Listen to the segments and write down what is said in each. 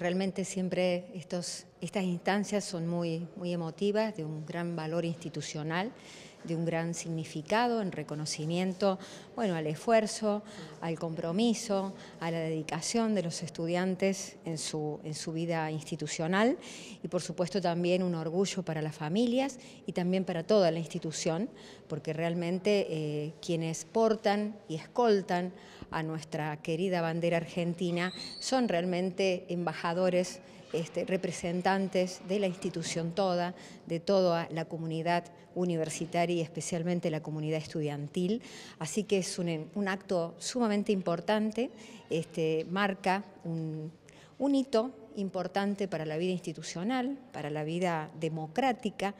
Realmente siempre estos, estas instancias son muy, muy emotivas, de un gran valor institucional, de un gran significado en reconocimiento bueno, al esfuerzo, al compromiso, a la dedicación de los estudiantes en su, en su vida institucional y por supuesto también un orgullo para las familias y también para toda la institución, porque realmente eh, quienes portan y escoltan a nuestra querida bandera argentina son realmente embajadores este, representantes de la institución toda, de toda la comunidad universitaria y especialmente la comunidad estudiantil. Así que es un, un acto sumamente importante, este, marca un, hito importante para la vida institucional, para la vida democrática,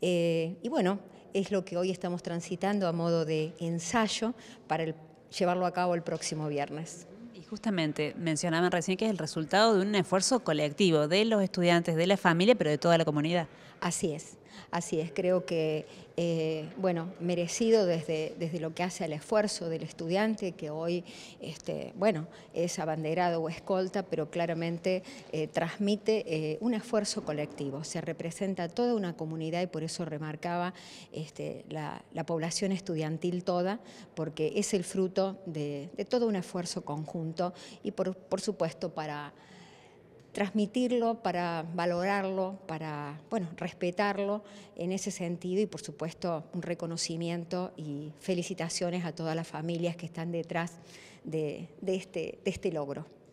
eh, y bueno, es lo que hoy estamos transitando a modo de ensayo para llevarlo a cabo el próximo viernes. Y justamente mencionaban recién que es el resultado de un esfuerzo colectivo de los estudiantes, de la familia, pero de toda la comunidad. Así es. Así es, creo que, eh, bueno, merecido desde, lo que hace al esfuerzo del estudiante, que hoy, este, bueno, es abanderado o escolta, pero claramente eh, transmite eh, un esfuerzo colectivo, se representa toda una comunidad y por eso remarcaba este, la, población estudiantil toda, porque es el fruto de, todo un esfuerzo conjunto y por supuesto para transmitirlo, para valorarlo, para bueno, respetarlo en ese sentido y por supuesto un reconocimiento y felicitaciones a todas las familias que están detrás de, de este, de este logro.